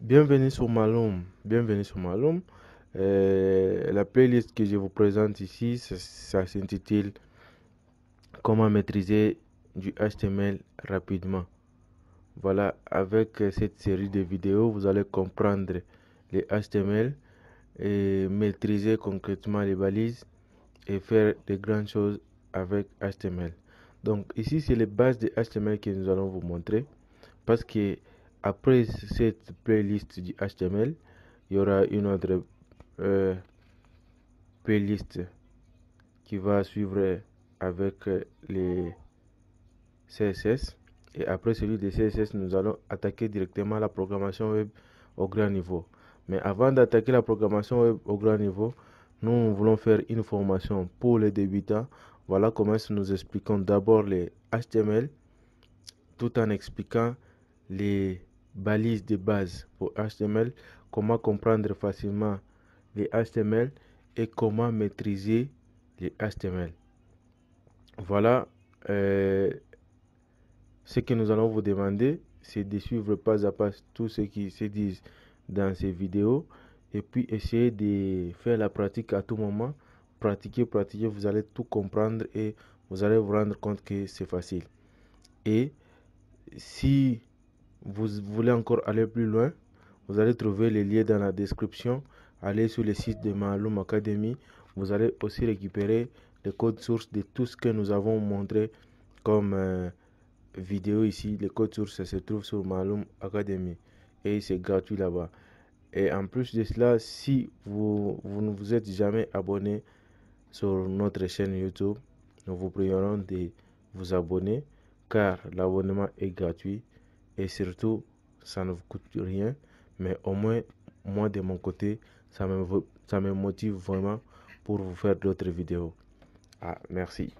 Bienvenue sur Malum, bienvenue sur Malum. Euh, la playlist que je vous présente ici, ça, s'intitule Comment maîtriser du HTML rapidement. Voilà, avec cette série de vidéos, vous allez comprendre les HTML et maîtriser concrètement les balises et faire des grandes choses avec HTML donc ici c'est les bases de HTML que nous allons vous montrer parce que après cette playlist du HTML il y aura une autre euh, playlist qui va suivre avec euh, les CSS et après celui des CSS nous allons attaquer directement la programmation web au grand niveau mais avant d'attaquer la programmation web au grand niveau nous voulons faire une formation pour les débutants voilà comment nous expliquons d'abord les HTML tout en expliquant les balises de base pour HTML, comment comprendre facilement les HTML et comment maîtriser les HTML. Voilà euh, ce que nous allons vous demander, c'est de suivre pas à pas tout ce qui se dit dans ces vidéos et puis essayer de faire la pratique à tout moment pratiquez, pratiquez, vous allez tout comprendre et vous allez vous rendre compte que c'est facile. Et si vous voulez encore aller plus loin, vous allez trouver les liens dans la description. Allez sur le site de Maloum Academy. Vous allez aussi récupérer les codes sources de tout ce que nous avons montré comme euh, vidéo ici. Les codes sources se trouvent sur Maloum Academy et c'est gratuit là-bas. Et en plus de cela, si vous, vous ne vous êtes jamais abonné, sur notre chaîne YouTube. Nous vous prierons de vous abonner car l'abonnement est gratuit et surtout ça ne vous coûte rien. Mais au moins, moi de mon côté, ça me, ça me motive vraiment pour vous faire d'autres vidéos. Ah, merci.